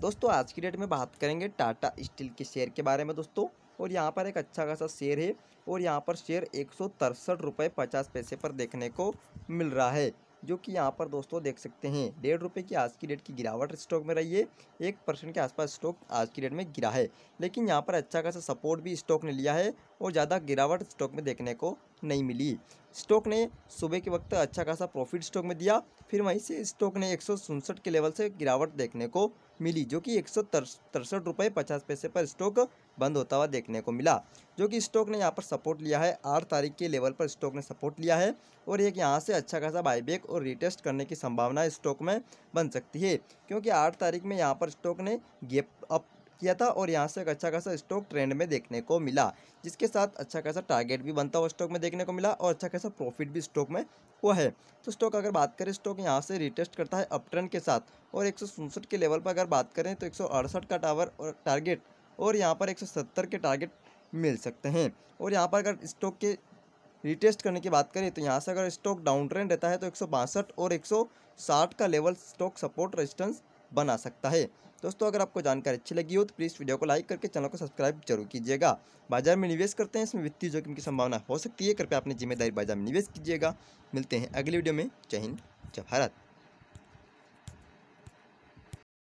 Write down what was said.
दोस्तों आज की डेट में बात करेंगे टाटा स्टील के शेयर के बारे में दोस्तों और यहाँ पर एक अच्छा खासा शेयर है और यहाँ पर शेयर एक सौ तिरसठ रुपये पचास पैसे पर देखने को मिल रहा है जो कि यहाँ पर दोस्तों देख सकते हैं डेढ़ रुपये की आज की डेट की गिरावट स्टॉक में रही है एक परसेंट के आसपास स्टॉक आज की डेट में गिरा है लेकिन यहाँ पर अच्छा खासा सपोर्ट भी स्टॉक ने लिया है और ज़्यादा गिरावट स्टॉक में देखने को नहीं मिली स्टॉक ने सुबह के वक्त अच्छा खासा प्रॉफिट स्टॉक में दिया फिर वहीं से स्टॉक ने एक के लेवल से गिरावट देखने को मिली जो कि एक सौ तिरसठ रुपये पचास पैसे पर स्टॉक बंद होता हुआ देखने को मिला जो कि स्टॉक ने यहाँ पर सपोर्ट लिया है आठ तारीख के लेवल पर स्टॉक ने सपोर्ट लिया है और एक यहाँ से अच्छा खासा बाईबैक और रिटेस्ट करने की संभावना स्टॉक में बन सकती है क्योंकि आठ तारीख में यहाँ पर स्टॉक ने गेप अप किया था और यहाँ से एक अच्छा खासा स्टॉक ट्रेंड में देखने को मिला जिसके साथ अच्छा खासा टारगेट भी बनता हुआ स्टॉक में देखने को मिला और अच्छा खासा प्रॉफिट भी स्टॉक में हुआ है तो स्टॉक अगर बात करें स्टॉक यहाँ से रिटेस्ट करता है अप ट्रेंड के साथ और एक के लेवल पर अगर बात करें तो एक का टावर और टारगेट और यहाँ पर एक के टारगेट मिल सकते हैं और यहाँ पर अगर स्टॉक के रिटेस्ट करने की बात करें तो यहाँ से अगर स्टॉक डाउन ट्रेंड रहता है तो एक और एक का लेवल स्टॉक सपोर्ट रेजिस्टेंस बना सकता है दोस्तों अगर आपको जानकारी अच्छी लगी हो तो प्लीज़ वीडियो को लाइक करके चैनल को सब्सक्राइब जरूर कीजिएगा बाजार में निवेश करते हैं इसमें वित्तीय जोखिम की संभावना हो सकती है कृपया अपनी जिम्मेदारी बाजार में निवेश कीजिएगा मिलते हैं अगले वीडियो में जय हिंद जय भारत